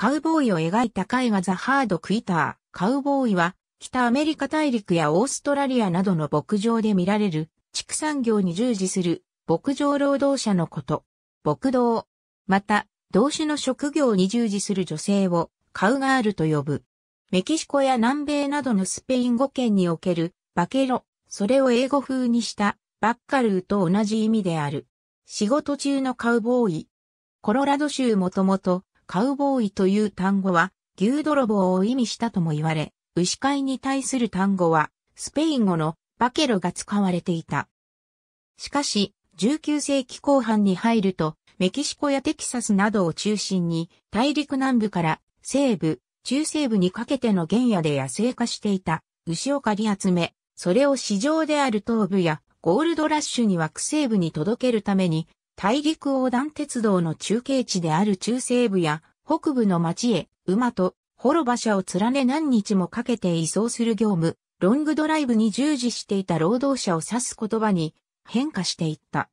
カウボーイを描いた絵画ザ・ハード・クイター、カウボーイは、北アメリカ大陸やオーストラリアなどの牧場で見られる、畜産業に従事する、牧場労働者のこと。牧道。また、同種の職業に従事する女性を、カウガールと呼ぶ。メキシコや南米などのスペイン語圏における、バケロ、それを英語風にした、バッカルーと同じ意味である。仕事中のカウボーイ。コロラド州もともと、カウボーイという単語は、牛泥棒を意味したとも言われ、牛飼いに対する単語は、スペイン語のバケロが使われていた。しかし、19世紀後半に入ると、メキシコやテキサスなどを中心に、大陸南部から西部、中西部にかけての原野で野生化していた牛を狩り集め、それを市場である東部やゴールドラッシュには区西部に届けるために大陸横断鉄道の中継地である中西部や北部の町へ馬と幌馬車を連ね何日もかけて移送する業務、ロングドライブに従事していた労働者を指す言葉に変化していった。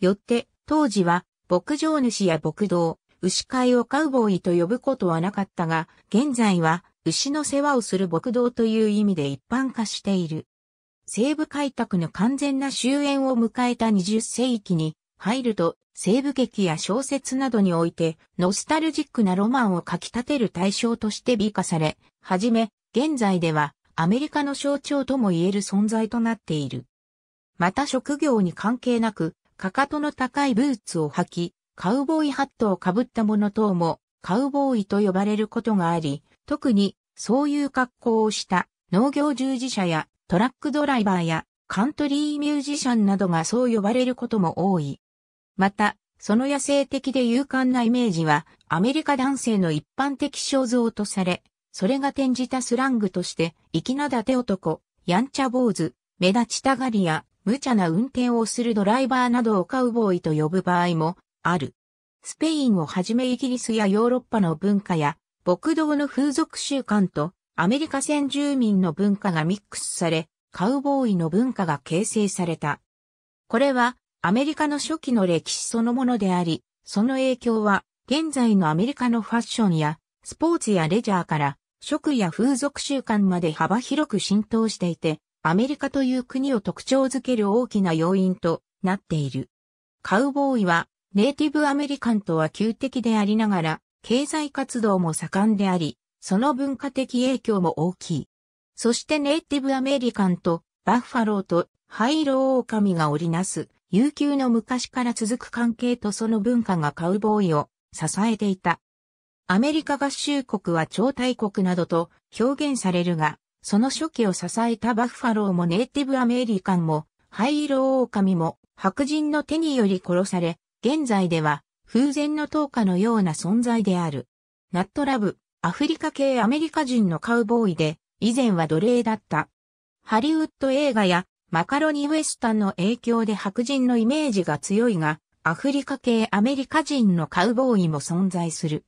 よって当時は牧場主や牧道、牛飼いをカウボーイと呼ぶことはなかったが、現在は牛の世話をする牧道という意味で一般化している。西部開拓の完全な終焉を迎えた20世紀に、入ると、西部劇や小説などにおいて、ノスタルジックなロマンを書き立てる対象として美化され、はじめ、現在では、アメリカの象徴とも言える存在となっている。また職業に関係なく、かかとの高いブーツを履き、カウボーイハットをかぶった者等も、カウボーイと呼ばれることがあり、特に、そういう格好をした農業従事者やトラックドライバーやカントリーミュージシャンなどがそう呼ばれることも多い。また、その野生的で勇敢なイメージは、アメリカ男性の一般的肖像とされ、それが転じたスラングとして、粋な伊て男、やんちゃ坊主、目立ちたがりや、無茶な運転をするドライバーなどをカウボーイと呼ぶ場合もある。スペインをはじめイギリスやヨーロッパの文化や、牧道の風俗習慣とアメリカ先住民の文化がミックスされ、カウボーイの文化が形成された。これはアメリカの初期の歴史そのものであり、その影響は、現在のアメリカのファッションや、スポーツやレジャーから、食や風俗習慣まで幅広く浸透していて、アメリカという国を特徴づける大きな要因となっている。カウボーイは、ネイティブアメリカンとは旧敵でありながら、経済活動も盛んであり、その文化的影響も大きい。そしてネイティブアメリカンと、バッファローと、灰色狼が織りなす、悠久の昔から続く関係とその文化がカウボーイを支えていた。アメリカ合衆国は超大国などと表現されるが、その初期を支えたバッファローもネイティブアメリカンも、灰色狼も白人の手により殺され、現在では風前の投下のような存在である。ナットラブ、アフリカ系アメリカ人のカウボーイで、以前は奴隷だった。ハリウッド映画やマカロニウエスタンの影響で白人のイメージが強いが、アフリカ系アメリカ人のカウボーイも存在する。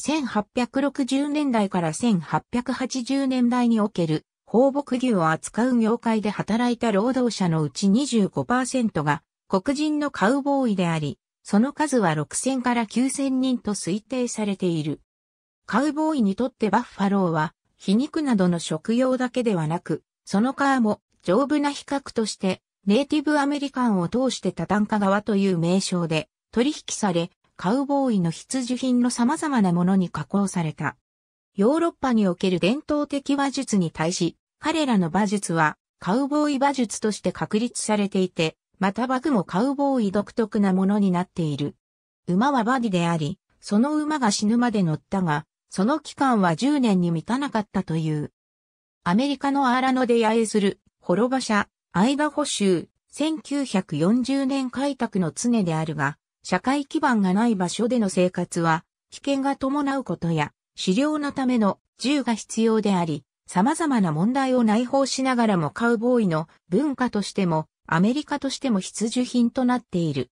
1860年代から1880年代における放牧牛を扱う業界で働いた労働者のうち25%が黒人のカウボーイであり、その数は6000から9000人と推定されている。カウボーイにとってバッファローは皮肉などの食用だけではなく、その皮も丈夫な比較として、ネイティブアメリカンを通して多段化側という名称で取引され、カウボーイの必需品の様々なものに加工された。ヨーロッパにおける伝統的話術に対し、彼らの馬術はカウボーイ馬術として確立されていて、またバグもカウボーイ独特なものになっている。馬はバディであり、その馬が死ぬまで乗ったが、その期間は10年に満たなかったという。アメリカのアーラノで野営する滅場社、相場補修、1940年開拓の常であるが、社会基盤がない場所での生活は、危険が伴うことや、狩猟のための銃が必要であり、様々な問題を内包しながらもカウボーイの文化としても、アメリカとしても必需品となっている。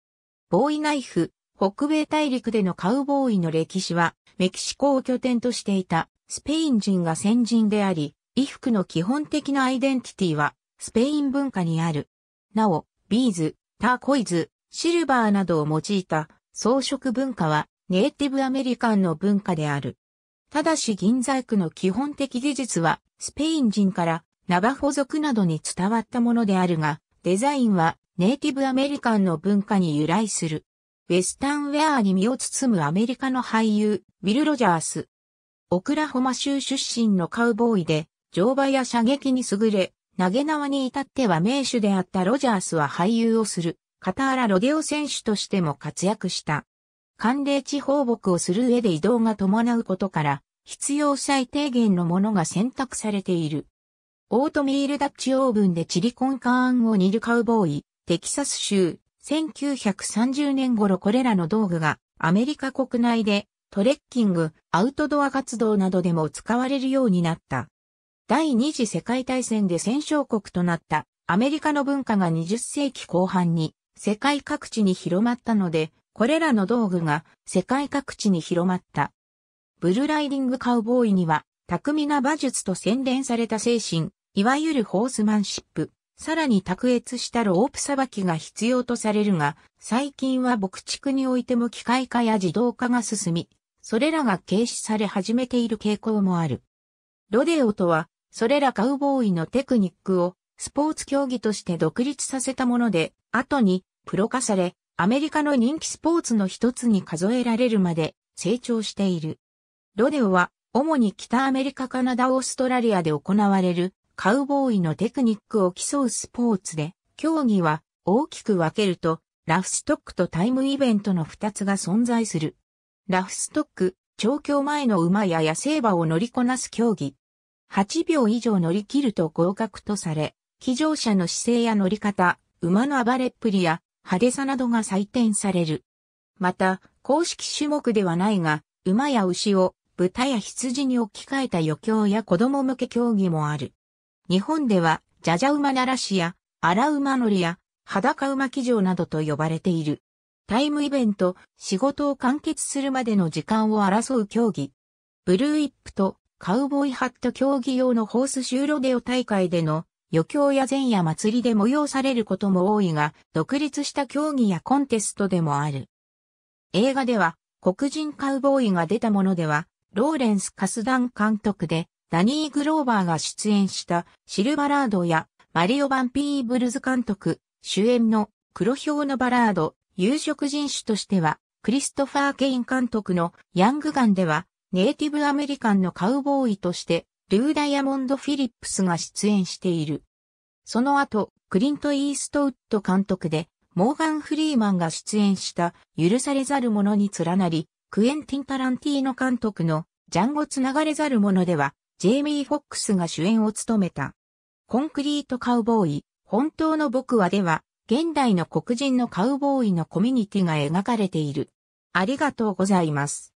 ボーイナイフ、北米大陸でのカウボーイの歴史は、メキシコを拠点としていたスペイン人が先人であり、衣服の基本的なアイデンティティはスペイン文化にある。なお、ビーズ、ターコイズ、シルバーなどを用いた装飾文化はネイティブアメリカンの文化である。ただし銀細工の基本的技術はスペイン人からナバホ族などに伝わったものであるが、デザインはネイティブアメリカンの文化に由来する。ウェスタンウェアに身を包むアメリカの俳優、ウィル・ロジャース。オクラホマ州出身のカウボーイで、乗馬や射撃に優れ、投げ縄に至っては名手であったロジャースは俳優をする、ーらロデオ選手としても活躍した。寒冷地放牧をする上で移動が伴うことから、必要最低限のものが選択されている。オートミールダッチオーブンでチリコンカーンを煮るカウボーイ、テキサス州、1930年頃これらの道具がアメリカ国内でトレッキング、アウトドア活動などでも使われるようになった。第二次世界大戦で戦勝国となったアメリカの文化が20世紀後半に世界各地に広まったので、これらの道具が世界各地に広まった。ブルーライディングカウボーイには巧みな馬術と洗練された精神、いわゆるホースマンシップ、さらに卓越したロープさばきが必要とされるが、最近は牧畜においても機械化や自動化が進み、それらが軽視され始めている傾向もある。ロデオとは、それらカウボーイのテクニックをスポーツ競技として独立させたもので、後にプロ化され、アメリカの人気スポーツの一つに数えられるまで成長している。ロデオは主に北アメリカカナダオーストラリアで行われるカウボーイのテクニックを競うスポーツで、競技は大きく分けると、ラフストックとタイムイベントの二つが存在する。ラフストック、調教前の馬や野生馬を乗りこなす競技。8秒以上乗り切ると合格とされ、騎乗者の姿勢や乗り方、馬の暴れっぷりや派手さなどが採点される。また、公式種目ではないが、馬や牛を豚や羊に置き換えた余興や子供向け競技もある。日本では、じゃじゃ馬ならしや、荒馬乗りや、裸馬騎乗などと呼ばれている。タイムイベント、仕事を完結するまでの時間を争う競技。ブルーイップとカウボーイハット競技用のホースシューロデオ大会での余興や前夜祭りで催されることも多いが、独立した競技やコンテストでもある。映画では、黒人カウボーイが出たものでは、ローレンス・カスダン監督で、ダニー・グローバーが出演したシルバラードやマリオ・バンピー・ブルズ監督、主演の黒豹のバラード、有色人種としては、クリストファー・ケイン監督のヤングガンでは、ネイティブアメリカンのカウボーイとして、ルー・ダイヤモンド・フィリップスが出演している。その後、クリント・イーストウッド監督で、モーガン・フリーマンが出演した許されざる者に連なり、クエンティン・タランティーノ監督のジャンゴつながれざる者では、ジェイミー・フォックスが主演を務めた。コンクリート・カウボーイ、本当の僕はでは、現代の黒人のカウボーイのコミュニティが描かれている。ありがとうございます。